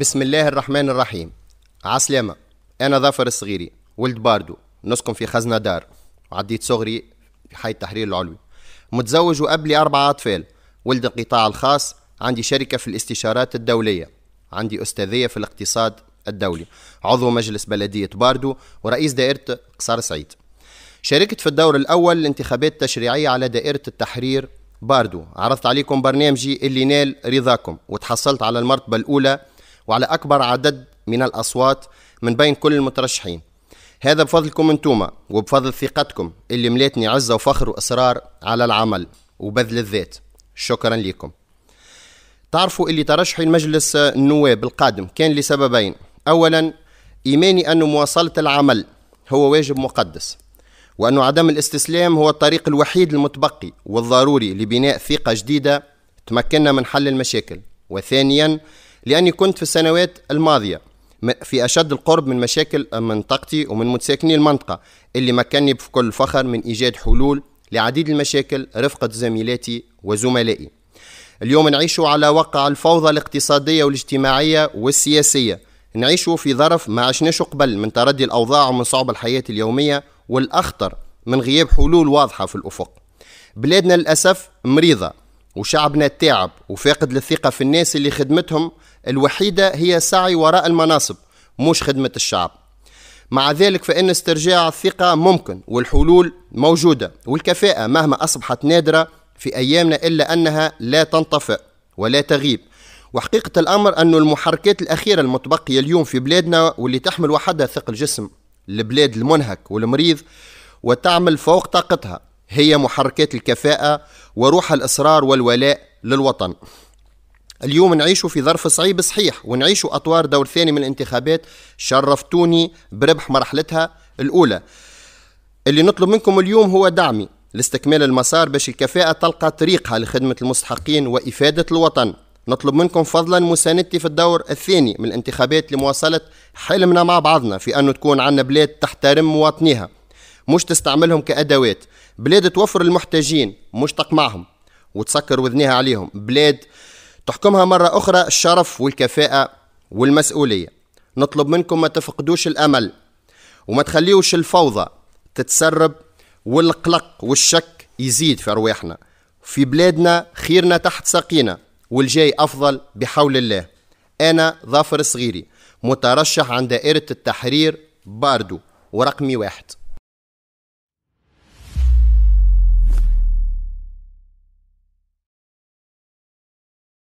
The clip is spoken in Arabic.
بسم الله الرحمن الرحيم عسلامة أنا ظفر الصغيري ولد باردو نسكن في خزنة دار وعديت صغري في حي التحرير العلوي متزوج وقبلي أربعة أطفال ولد القطاع الخاص عندي شركة في الاستشارات الدولية عندي أستاذية في الاقتصاد الدولي عضو مجلس بلدية باردو ورئيس دائرة قصر سعيد شاركت في الدور الأول الانتخابات التشريعية على دائرة التحرير باردو عرضت عليكم برنامجي اللي نال رضاكم وتحصلت على المرتبة الأولى وعلى أكبر عدد من الأصوات من بين كل المترشحين هذا بفضلكم انتوما وبفضل ثقتكم اللي ملاتني عزة وفخر وإصرار على العمل وبذل الذات شكرا لكم تعرفوا اللي ترشحي المجلس النواب القادم كان لسببين أولا إيماني أن مواصلة العمل هو واجب مقدس وأن عدم الاستسلام هو الطريق الوحيد المتبقي والضروري لبناء ثقة جديدة تمكننا من حل المشاكل وثانيا لأني كنت في السنوات الماضية في أشد القرب من مشاكل منطقتي ومن متساكني المنطقة اللي مكنني بكل فخر من إيجاد حلول لعديد المشاكل رفقة زميلاتي وزملائي اليوم نعيش على وقع الفوضى الاقتصادية والاجتماعية والسياسية نعيش في ظرف ما عشناش قبل من تردي الأوضاع ومن صعب الحياة اليومية والأخطر من غياب حلول واضحة في الأفق بلادنا للأسف مريضة وشعبنا تعب وفاقد للثقة في الناس اللي خدمتهم الوحيدة هي سعي وراء المناصب مش خدمة الشعب مع ذلك فإن استرجاع الثقة ممكن والحلول موجودة والكفاءة مهما أصبحت نادرة في أيامنا إلا أنها لا تنطفئ ولا تغيب وحقيقة الأمر أن المحركات الأخيرة المتبقية اليوم في بلادنا واللي تحمل وحدها ثقل جسم البلاد المنهك والمريض وتعمل فوق طاقتها هي محركات الكفاءة وروح الإصرار والولاء للوطن اليوم نعيشوا في ظرف صعيب صحيح ونعيشوا أطوار دور ثاني من الانتخابات شرفتوني بربح مرحلتها الأولى اللي نطلب منكم اليوم هو دعمي لاستكمال المسار باش الكفاءة تلقى طريقها لخدمة المستحقين وإفادة الوطن نطلب منكم فضلا مساندتي في الدور الثاني من الانتخابات لمواصلة حلمنا مع بعضنا في أن تكون عندنا بلاد تحترم مواطنيها مش تستعملهم كأدوات بلاد توفر المحتاجين مش تقمعهم وتسكر وذنيها عليهم بلاد تحكمها مرة أخرى الشرف والكفاءة والمسؤولية نطلب منكم ما تفقدوش الأمل وما تخليوش الفوضى تتسرب والقلق والشك يزيد في أرواحنا في بلادنا خيرنا تحت ساقينا والجاي أفضل بحول الله أنا ظافر صغيري مترشح عن دائرة التحرير باردو ورقمي واحد